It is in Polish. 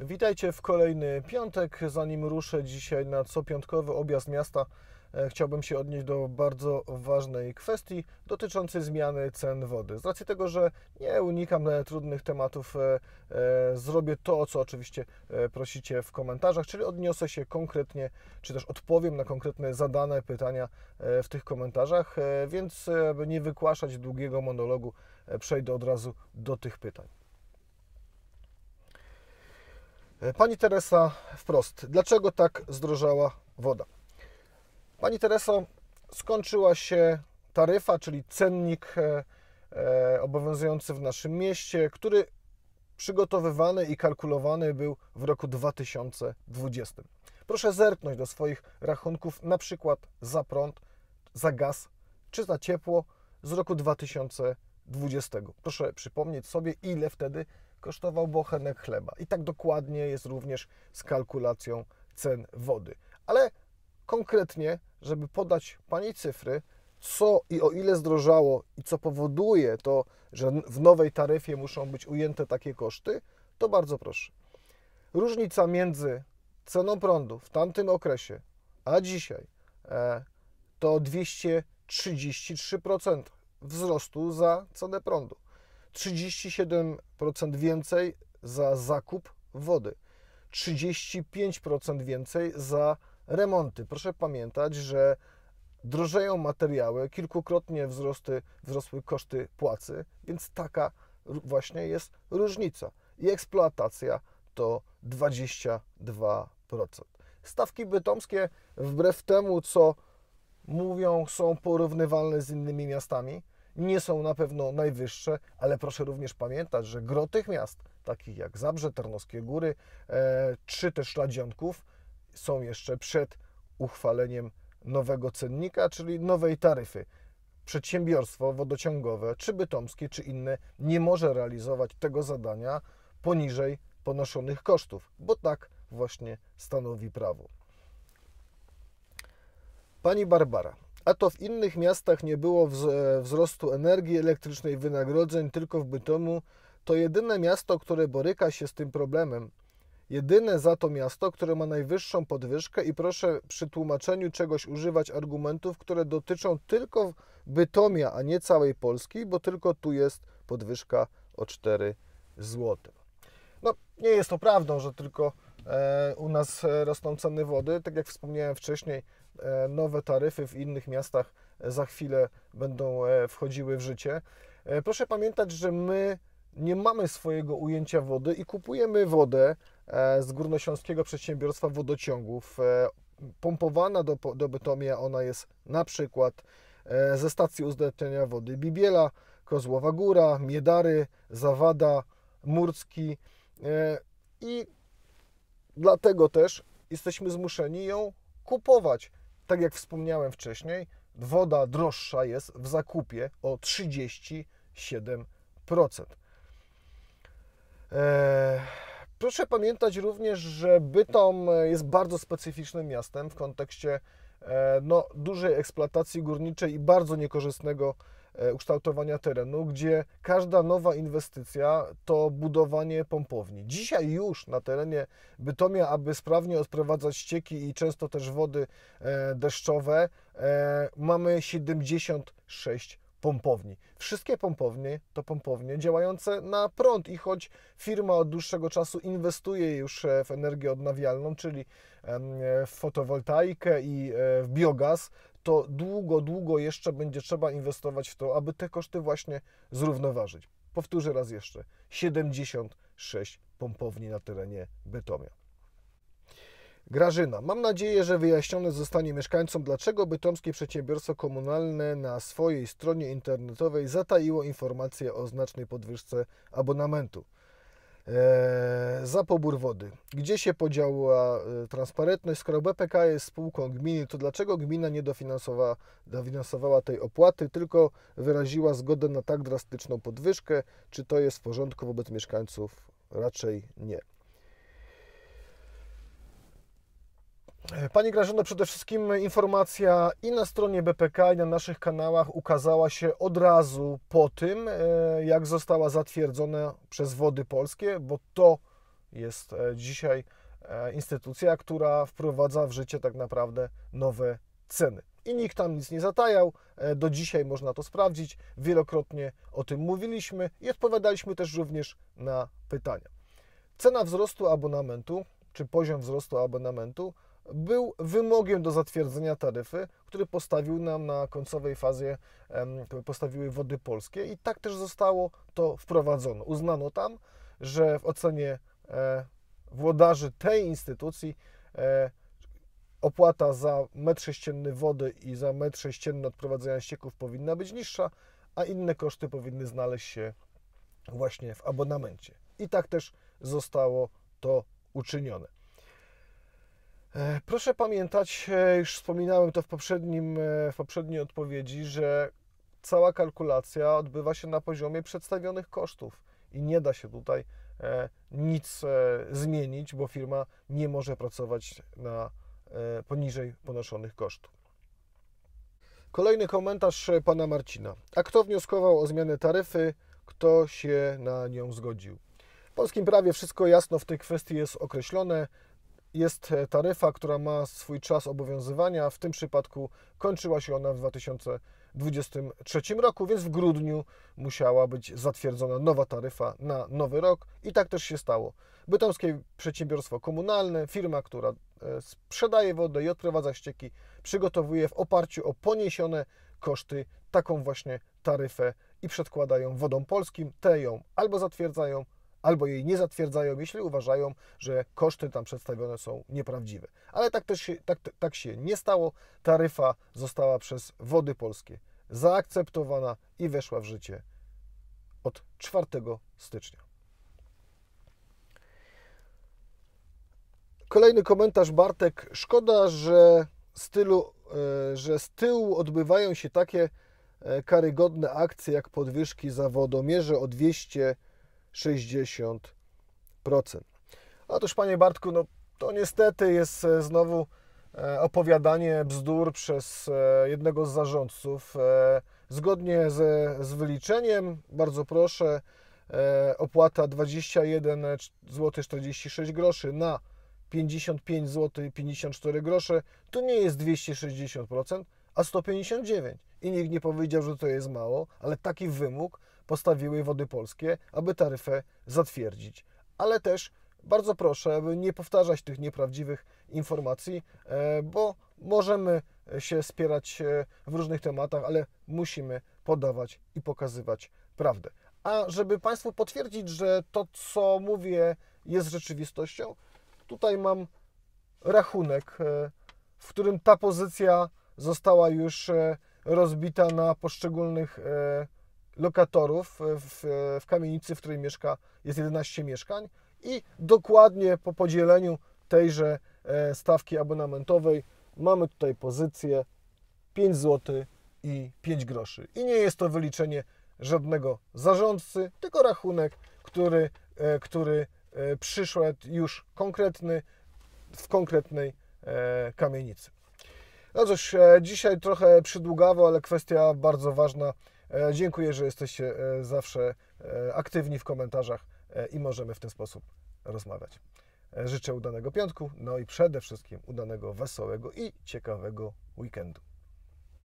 Witajcie w kolejny piątek. Zanim ruszę dzisiaj na copiątkowy objazd miasta, e, chciałbym się odnieść do bardzo ważnej kwestii dotyczącej zmiany cen wody. Z racji tego, że nie unikam trudnych tematów, e, e, zrobię to, o co oczywiście prosicie w komentarzach, czyli odniosę się konkretnie, czy też odpowiem na konkretne zadane pytania w tych komentarzach, więc aby nie wykłaszać długiego monologu, przejdę od razu do tych pytań. E, pani Teresa wprost, dlaczego tak zdrożała woda? Pani Teresa, skończyła się taryfa, czyli cennik e, e, obowiązujący w naszym mieście, który przygotowywany i kalkulowany był w roku 2020. Proszę zerknąć do swoich rachunków, na przykład za prąd, za gaz czy za ciepło z roku 2020. Proszę przypomnieć sobie, ile wtedy kosztował bochenek chleba. I tak dokładnie jest również z kalkulacją cen wody. Ale konkretnie, żeby podać Pani cyfry, co i o ile zdrożało i co powoduje to, że w nowej taryfie muszą być ujęte takie koszty, to bardzo proszę. Różnica między ceną prądu w tamtym okresie a dzisiaj e, to 233% wzrostu za cenę prądu. 37% więcej za zakup wody, 35% więcej za remonty. Proszę pamiętać, że drożeją materiały, kilkukrotnie wzrosty, wzrosły koszty płacy, więc taka właśnie jest różnica. I eksploatacja to 22%. Stawki bytomskie, wbrew temu co mówią, są porównywalne z innymi miastami nie są na pewno najwyższe, ale proszę również pamiętać, że gro tych miast, takich jak Zabrze, Tarnowskie Góry, e, czy też Ladzianków, są jeszcze przed uchwaleniem nowego cennika, czyli nowej taryfy. Przedsiębiorstwo wodociągowe, czy bytomskie, czy inne, nie może realizować tego zadania poniżej ponoszonych kosztów, bo tak właśnie stanowi prawo. Pani Barbara, a to w innych miastach nie było e, wzrostu energii elektrycznej, wynagrodzeń, tylko w Bytomu to jedyne miasto, które boryka się z tym problemem. Jedyne za to miasto, które ma najwyższą podwyżkę i proszę przy tłumaczeniu czegoś używać argumentów, które dotyczą tylko Bytomia, a nie całej Polski, bo tylko tu jest podwyżka o 4 zł. No, nie jest to prawdą, że tylko E, u nas e, rosną ceny wody. Tak jak wspomniałem wcześniej, e, nowe taryfy w innych miastach za chwilę będą wchodziły w życie. Proszę pamiętać, że my nie mamy swojego ujęcia wody i kupujemy wodę z Górnośląskiego Przedsiębiorstwa Wodociągów. Pompowana do, do Bytomia ona jest na przykład ze stacji uzdatniania wody Bibiela, Kozłowa Góra, Miedary, Zawada, Murcki i Dlatego też jesteśmy zmuszeni ją kupować. Tak jak wspomniałem wcześniej, woda droższa jest w zakupie o 37%. Eee, proszę pamiętać również, że Bytom e, jest bardzo specyficznym miastem w kontekście e, no, dużej eksploatacji górniczej i bardzo niekorzystnego E, ukształtowania terenu, gdzie każda nowa inwestycja to budowanie pompowni. Dzisiaj już na terenie Bytomia, aby sprawnie odprowadzać ścieki i często też wody e, deszczowe, e, mamy 76 pompowni. Wszystkie pompownie to pompownie działające na prąd i choć firma od dłuższego czasu inwestuje już w energię odnawialną, czyli w fotowoltaikę i w biogaz, to długo, długo jeszcze będzie trzeba inwestować w to, aby te koszty właśnie zrównoważyć. Powtórzę raz jeszcze: 76 pompowni na terenie Bytomia. Grażyna, mam nadzieję, że wyjaśnione zostanie mieszkańcom, dlaczego bytomskie przedsiębiorstwo komunalne na swojej stronie internetowej zataiło informacje o znacznej podwyżce abonamentu. E, za pobór wody. Gdzie się podziała e, transparentność? Skoro BPK jest spółką gminy, to dlaczego gmina nie dofinansowała, dofinansowała tej opłaty, tylko wyraziła zgodę na tak drastyczną podwyżkę? Czy to jest w porządku wobec mieszkańców? Raczej nie. Panie Grażyno, przede wszystkim informacja i na stronie BPK, i na naszych kanałach ukazała się od razu po tym, e, jak została zatwierdzona przez Wody Polskie, bo to jest e, dzisiaj e, instytucja, która wprowadza w życie tak naprawdę nowe ceny. I nikt tam nic nie zatajał, do dzisiaj można to sprawdzić, wielokrotnie o tym mówiliśmy i odpowiadaliśmy też również na pytania. Cena wzrostu abonamentu, czy poziom wzrostu abonamentu był wymogiem do zatwierdzenia taryfy, który postawił nam na końcowej fazie, postawiły wody polskie i tak też zostało to wprowadzone. Uznano tam, że w ocenie e, włodarzy tej instytucji e, opłata za metr sześcienny wody i za metr sześcienny odprowadzania ścieków powinna być niższa, a inne koszty powinny znaleźć się właśnie w abonamencie. I tak też zostało to uczynione. E, proszę pamiętać, e, już wspominałem to w, poprzednim, e, w poprzedniej odpowiedzi, że cała kalkulacja odbywa się na poziomie przedstawionych kosztów i nie da się tutaj nic zmienić, bo firma nie może pracować na poniżej ponoszonych kosztów. Kolejny komentarz pana Marcina. A kto wnioskował o zmianę taryfy? Kto się na nią zgodził? W polskim prawie wszystko jasno w tej kwestii jest określone jest taryfa, która ma swój czas obowiązywania. W tym przypadku kończyła się ona w 2023 roku, więc w grudniu musiała być zatwierdzona nowa taryfa na nowy rok i tak też się stało. Bytomskie przedsiębiorstwo komunalne, firma, która e, sprzedaje wodę i odprowadza ścieki, przygotowuje w oparciu o poniesione koszty taką właśnie taryfę i przedkładają wodom polskim. Te ją albo zatwierdzają, albo jej nie zatwierdzają, jeśli uważają, że koszty tam przedstawione są nieprawdziwe. Ale tak, też się, tak, tak się nie stało. Taryfa została przez Wody Polskie zaakceptowana i weszła w życie od 4 stycznia. Kolejny komentarz Bartek. Szkoda, że, stylu, e, że z tyłu odbywają się takie e, karygodne akcje jak podwyżki za wodomierze o 200 60%. Otóż, panie Bartku, no to niestety jest e, znowu e, opowiadanie bzdur przez e, jednego z zarządców. Zgodnie z, z wyliczeniem, bardzo proszę, opłata 21,46 zł groszy na 55,54 zł grosze to nie jest 260%, a 159. I nikt nie powiedział, że to jest mało, ale taki wymóg postawiły Wody Polskie, aby taryfę zatwierdzić. Ale też bardzo proszę, aby nie powtarzać tych nieprawdziwych informacji, e, bo możemy się spierać e, w różnych tematach, ale musimy podawać i pokazywać prawdę. A żeby Państwu potwierdzić, że to, co mówię, jest rzeczywistością, tutaj mam rachunek, e, w którym ta pozycja została już rozbita na poszczególnych lokatorów e, w, e, w kamienicy, w której mieszka, jest 11 mieszkań i dokładnie po podzieleniu tejże e, stawki abonamentowej mamy tutaj pozycję 5 zł i 5 groszy. I nie jest to wyliczenie żadnego zarządcy, tylko rachunek, który, który przyszedł już konkretny w konkretnej kamienicy. No cóż, dzisiaj trochę przydługawo, ale kwestia bardzo ważna E, dziękuję, że jesteście e, zawsze e, aktywni w komentarzach i możemy w ten sposób rozmawiać. Życzę udanego piątku, no i przede wszystkim udanego, wesołego i ciekawego weekendu.